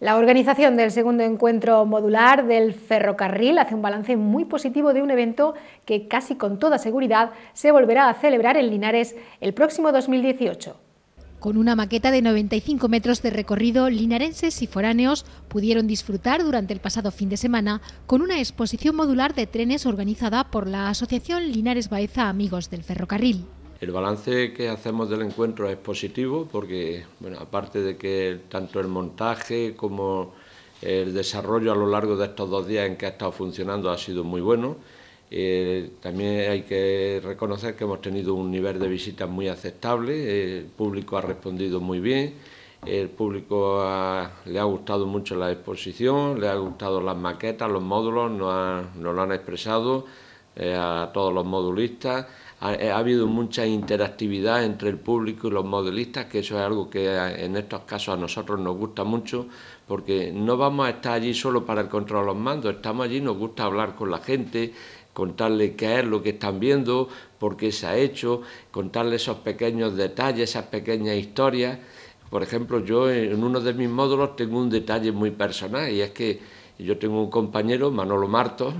La organización del segundo encuentro modular del ferrocarril hace un balance muy positivo de un evento que casi con toda seguridad se volverá a celebrar en Linares el próximo 2018. Con una maqueta de 95 metros de recorrido, linarenses y foráneos pudieron disfrutar durante el pasado fin de semana con una exposición modular de trenes organizada por la Asociación Linares Baeza Amigos del Ferrocarril. El balance que hacemos del encuentro es positivo porque, bueno, aparte de que tanto el montaje como el desarrollo a lo largo de estos dos días en que ha estado funcionando ha sido muy bueno. Eh, también hay que reconocer que hemos tenido un nivel de visitas muy aceptable, el público ha respondido muy bien, el público le ha gustado mucho la exposición, le ha gustado las maquetas, los módulos, nos, lo han expresado eh, a todos los modulistas. Eh, ha, habido mucha interactividad entre el público y los modelistas, que eso es algo que eh, en estos casos a nosotros nos gusta mucho, porque no vamos a estar allí solo para el control de los mandos, estamos allí, nos gusta hablar con la gente, contarle qué es lo que están viendo, por qué se ha hecho, contarles esos pequeños detalles, esas pequeñas historias. Por ejemplo, yo en uno de mis módulos tengo un detalle muy personal y es que yo tengo un compañero, Manolo Martos,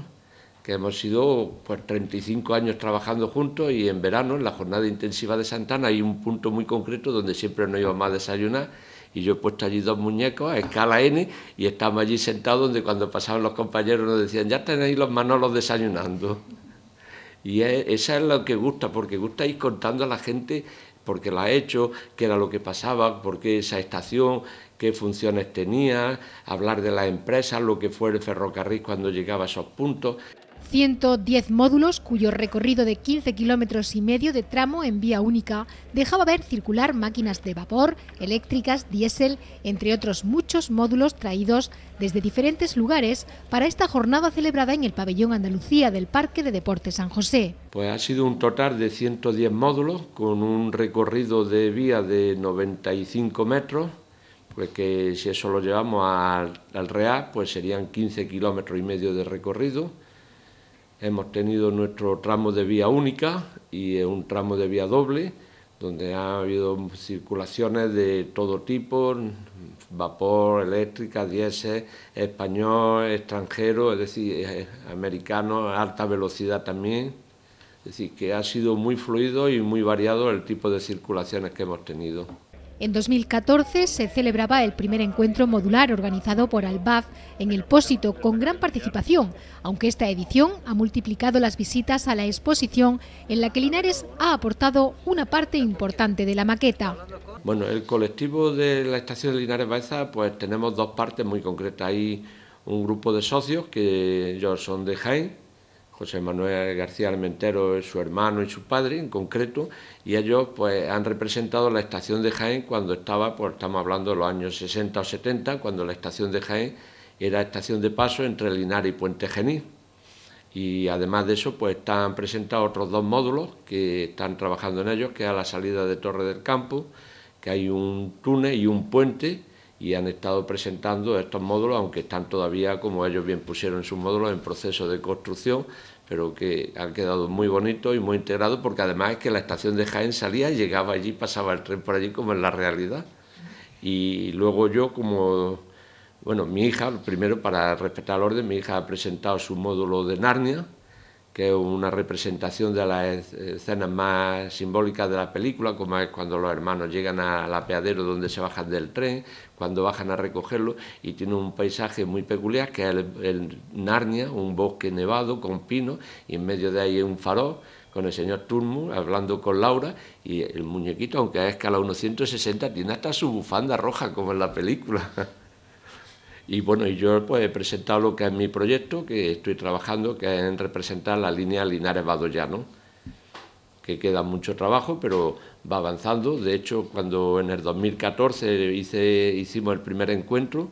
que hemos sido pues 35 años trabajando juntos y en verano, en la jornada intensiva de Santana, hay un punto muy concreto donde siempre nos íbamos a desayunar y yo he puesto allí dos muñecos a escala N y estamos allí sentados donde cuando pasaban los compañeros nos decían, ya tenéis los manolos desayunando. Y e, esa es lo que gusta, porque gusta ir contando a la gente ...porque qué la ha hecho, qué era lo que pasaba, por qué esa estación, qué funciones tenía, hablar de las empresas, lo que fue el ferrocarril cuando llegaba a esos puntos. 110 módulos cuyo recorrido de 15 kilómetros y medio de tramo en vía única dejaba ver circular máquinas de vapor, eléctricas, diésel, entre otros muchos módulos traídos desde diferentes lugares para esta jornada celebrada en el pabellón Andalucía del Parque de Deportes San José. Pues ha sido un total de 110 módulos con un recorrido de vía de 95 metros pues que si eso lo llevamos al, al Real, pues serían 15 kilómetros y medio de recorrido Hemos tenido nuestro tramo de vía única y un tramo de vía doble, donde ha habido circulaciones de todo tipo, vapor, eléctrica, diésel, español, extranjero, es decir, americano, alta velocidad también. Es decir, que ha sido muy fluido y muy variado el tipo de circulaciones que hemos tenido. En 2014 se celebraba el primer encuentro modular organizado por Albaf en el Pósito con gran participación, aunque esta edición ha multiplicado las visitas a la exposición en la que Linares ha aportado una parte importante de la maqueta. Bueno, el colectivo de la estación de Linares Baeza, pues tenemos dos partes muy concretas. Hay un grupo de socios que son de Jaén, José Manuel García Almentero es su hermano y su padre en concreto, y ellos pues han representado la estación de Jaén cuando estaba, pues estamos hablando de los años 60 o 70, cuando la estación de Jaén era estación de paso entre Linar y Puente Genil. Y además de eso, pues están presentados otros dos módulos que están trabajando en ellos, que es a la salida de Torre del Campo, que hay un túnel y un puente y han estado presentando estos módulos, aunque están todavía, como ellos bien pusieron en sus módulos, en proceso de construcción, pero que han quedado muy bonitos y muy integrados, porque además es que la estación de Jaén salía, llegaba allí, pasaba el tren por allí, como en la realidad. Y luego yo, como, bueno, mi hija, primero para respetar el orden, mi hija ha presentado su módulo de Narnia, que es una representación de las e-, escenas más simbólica de la película, como es cuando los hermanos llegan al apeadero donde se bajan del tren, cuando bajan a recogerlo, y tiene un paisaje muy peculiar, que es el, Narnia, un bosque nevado con pino... y en medio de ahí un farol, con el señor Turmu, hablando con Laura y el muñequito, aunque es escala 160 tiene hasta su bufanda roja como en la película. Y bueno, yo pues he presentado lo que es mi proyecto, que estoy trabajando, que es en representar la línea Linares-Badollano, que queda mucho trabajo, pero va avanzando. De hecho, cuando en el 2014 hicimos el primer encuentro,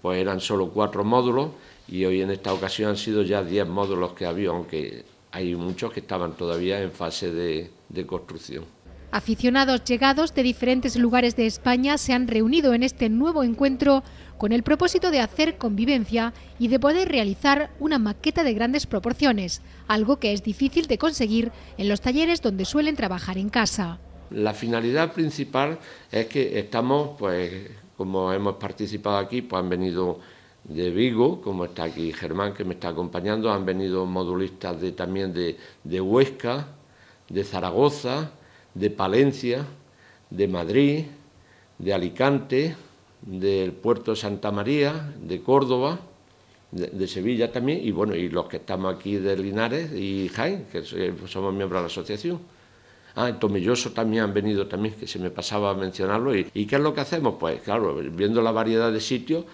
pues eran solo cuatro módulos y hoy en esta ocasión han sido ya diez módulos que había, aunque hay muchos que estaban todavía en fase de construcción. Aficionados llegados de diferentes lugares de España se han reunido en este nuevo encuentro con el propósito de hacer convivencia y de poder realizar una maqueta de grandes proporciones, algo que es difícil de conseguir en los talleres donde suelen trabajar en casa. La finalidad principal es que estamos, pues, como hemos participado aquí, pues han venido de Vigo, como está aquí Germán que me está acompañando, han venido modulistas de, también de, de Huesca, de Zaragoza, de Palencia, de Madrid, de Alicante, del puerto de Santa María, de Córdoba, de, Sevilla también, y bueno, y los que estamos aquí de Linares y Jaén, que eh, pues somos miembros de la asociación. Ah, en Tomelloso también han venido también, que se me pasaba a mencionarlo. ¿Y qué es lo que hacemos? Pues claro, viendo la variedad de sitios,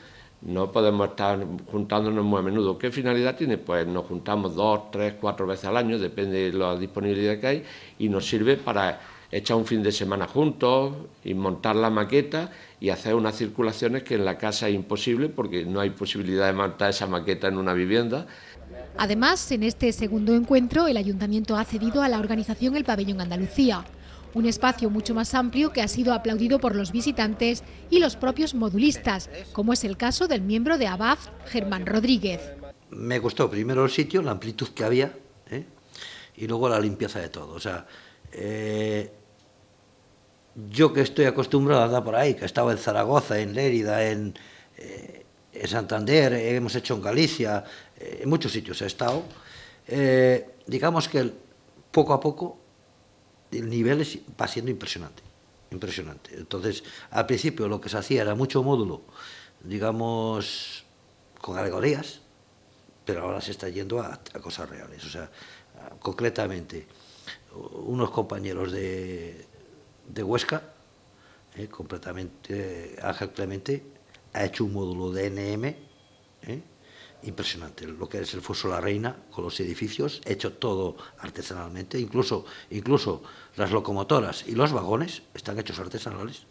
no podemos estar juntándonos muy a menudo. ¿Qué finalidad tiene? Pues nos juntamos dos, tres, cuatro veces al año, depende de la disponibilidad que hay, y nos sirve para echar un fin de semana juntos y montar la maqueta y hacer unas circulaciones que en la casa es imposible porque no hay posibilidad de montar esa maqueta en una vivienda. Además, en este segundo encuentro, el Ayuntamiento ha cedido a la organización el pabellón Andalucía, un espacio mucho más amplio que ha sido aplaudido por los visitantes y los propios modulistas, como es el caso del miembro de ABAF, Germán Rodríguez. Me gustó primero el sitio, la amplitud que había ¿eh? y luego la limpieza de todo. O sea, eh, yo que estoy acostumbrado a andar por ahí, que he estado en Zaragoza, en Lérida, en, eh, en Santander, hemos hecho en Galicia, en muchos sitios he estado, digamos que poco a poco el nivel va siendo impresionante, impresionante. Entonces, al principio lo que se hacía era mucho módulo, digamos, con alegorías, pero ahora se está yendo a, cosas reales. O sea, concretamente, unos compañeros de, Huesca, eh, completamente, Ángel Clemente, ha hecho un módulo de NM, eh, impresionante lo que es el Foso La Reina, con los edificios, hecho todo artesanalmente, incluso, incluso las locomotoras y los vagones están hechos artesanales.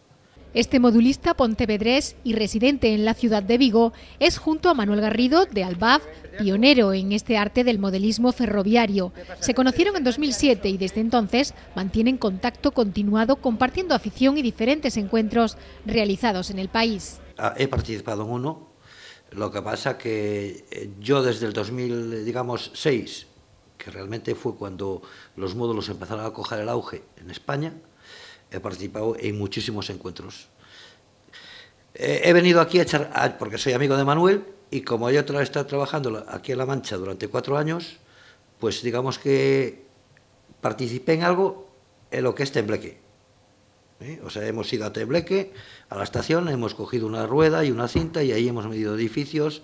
Este modulista pontevedrés y residente en la ciudad de Vigo es junto a Manuel Garrido de Albaf pionero en este arte del modelismo ferroviario. Se conocieron en 2007 y desde entonces mantienen contacto continuado compartiendo afición y diferentes encuentros realizados en el país. Ah, he participado en uno lo que pasa que eh, yo desde el 2006, que realmente fue cuando los módulos empezaron a coger el auge en España, he participado en muchísimos encuentros. Eh, he venido aquí a echar, porque soy amigo de Manuel, y como yo he estado trabajando aquí en La Mancha durante cuatro años, pues digamos que participé en algo en lo que es tembleque. ¿eh? O sea, hemos ido a Tembleque a la estación, hemos cogido una rueda y una cinta y ahí hemos medido edificios,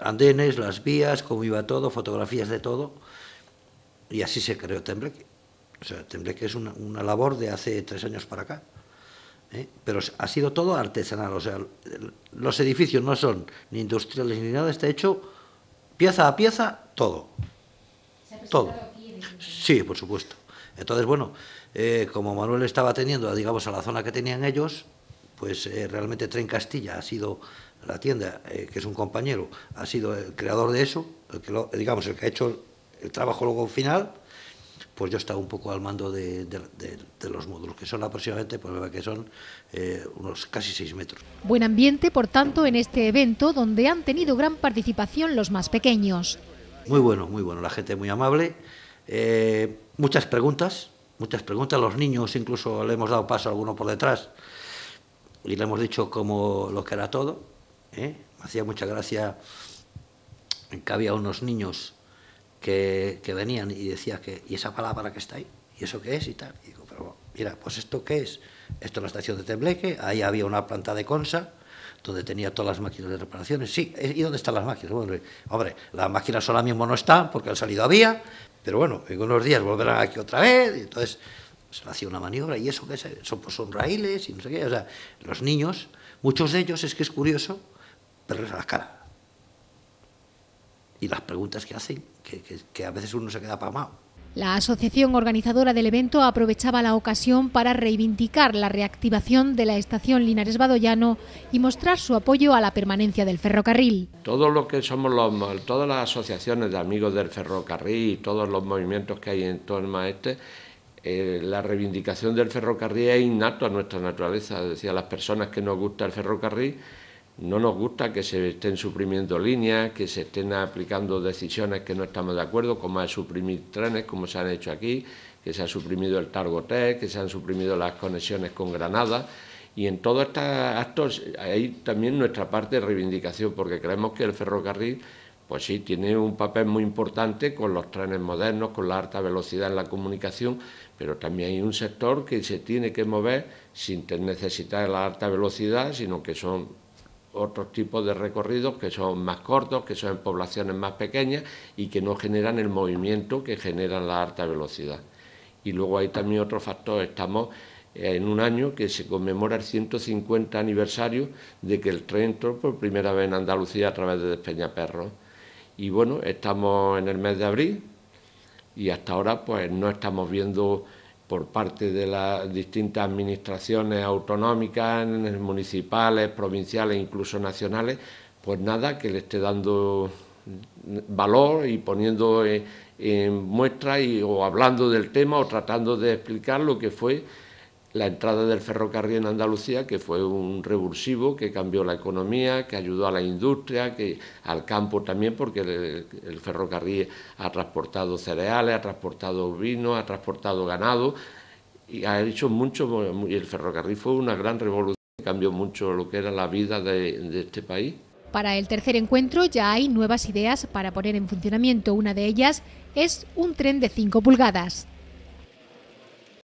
andenes, las vías, cómo iba todo, fotografías de todo. Y así se creó Tembleque. O sea, Tembleque es una, una labor de hace tres años para acá. ¿eh? Pero ha sido todo artesanal. O sea, los edificios no son ni industriales ni nada, está hecho pieza a pieza todo. todo. sí, por supuesto. Entonces, bueno, eh, como Manuel estaba teniendo, digamos, a la zona que tenían ellos, pues eh, realmente Tren Castilla ha sido la tienda, eh, que es un compañero, ha sido el creador de eso, el que digamos, el que ha hecho el trabajo luego final, pues yo estaba un poco al mando de, los módulos, que son aproximadamente, pues que son unos casi seis metros. Buen ambiente, por tanto, en este evento, donde han tenido gran participación los más pequeños. Muy bueno, muy bueno, la gente muy amable, muchas preguntas, muchas preguntas a los niños, incluso le hemos dado paso a alguno por detrás y le hemos dicho cómo lo que era todo. Me ¿eh? hacía mucha gracia que había unos niños que, venían y decían que, ¿y esa palabra que está ahí? ¿Y eso qué es? Y tal. Y digo, pero mira, pues esto qué es? Esto es la estación de Tembleque, ahí había una planta de consa, donde tenía todas las máquinas de reparaciones. Sí, eh, ¿y dónde están las máquinas? Bueno, eh, hombre, las máquinas ahora mismo no están porque han salido a vía, pero bueno, en unos días volverán aquí otra vez, y entonces se le hacía una maniobra, y eso que es, pues son, son raíles y no sé qué. O sea, los niños, muchos de ellos, es que es curioso, les a la cara. Y las preguntas que hacen, que, a veces uno se queda pasmado. La asociación organizadora del evento aprovechaba la ocasión para reivindicar la reactivación de la estación Linares Badoyano y mostrar su apoyo a la permanencia del ferrocarril. Todo lo que somos los, todas las asociaciones de amigos del ferrocarril y todos los movimientos que hay en todo el este, eh, la reivindicación del ferrocarril es innato a nuestra naturaleza, decía las personas que nos gusta el ferrocarril no nos gusta que se estén suprimiendo líneas, que se estén aplicando decisiones que no estamos de acuerdo, como es suprimir trenes, como se han hecho aquí, que se ha suprimido el targotec que se han suprimido las conexiones con Granada. Y en todos estos actos hay también nuestra parte de reivindicación, porque creemos que el ferrocarril, pues sí, tiene un papel muy importante con los trenes modernos, con la alta velocidad en la comunicación, pero también hay un sector que se tiene que mover sin necesitar la alta velocidad, sino que son otros tipos de recorridos que son más cortos, que son en poblaciones más pequeñas y que no generan el movimiento que generan la alta velocidad. Y luego hay también otro factor, estamos en un año que se conmemora el 150 aniversario de que el tren entró por primera vez en Andalucía a través de Despeñaperros. Y bueno, estamos en el mes de abril y hasta ahora pues no estamos viendo por parte de las distintas administraciones autonómicas, municipales, provinciales, incluso nacionales, pues nada que le esté dando valor y poniendo en, muestra o hablando del tema o tratando de explicar lo que fue la entrada del ferrocarril en Andalucía, que fue un revulsivo que cambió la economía, que ayudó a la industria, que al campo también, porque el, ferrocarril ha transportado cereales, ha transportado vino, ha transportado ganado y ha hecho mucho. Y el ferrocarril fue una gran revolución, cambió mucho lo que era la vida de, de este país. Para el tercer encuentro ya hay nuevas ideas para poner en funcionamiento. Una de ellas es un tren de 5 pulgadas.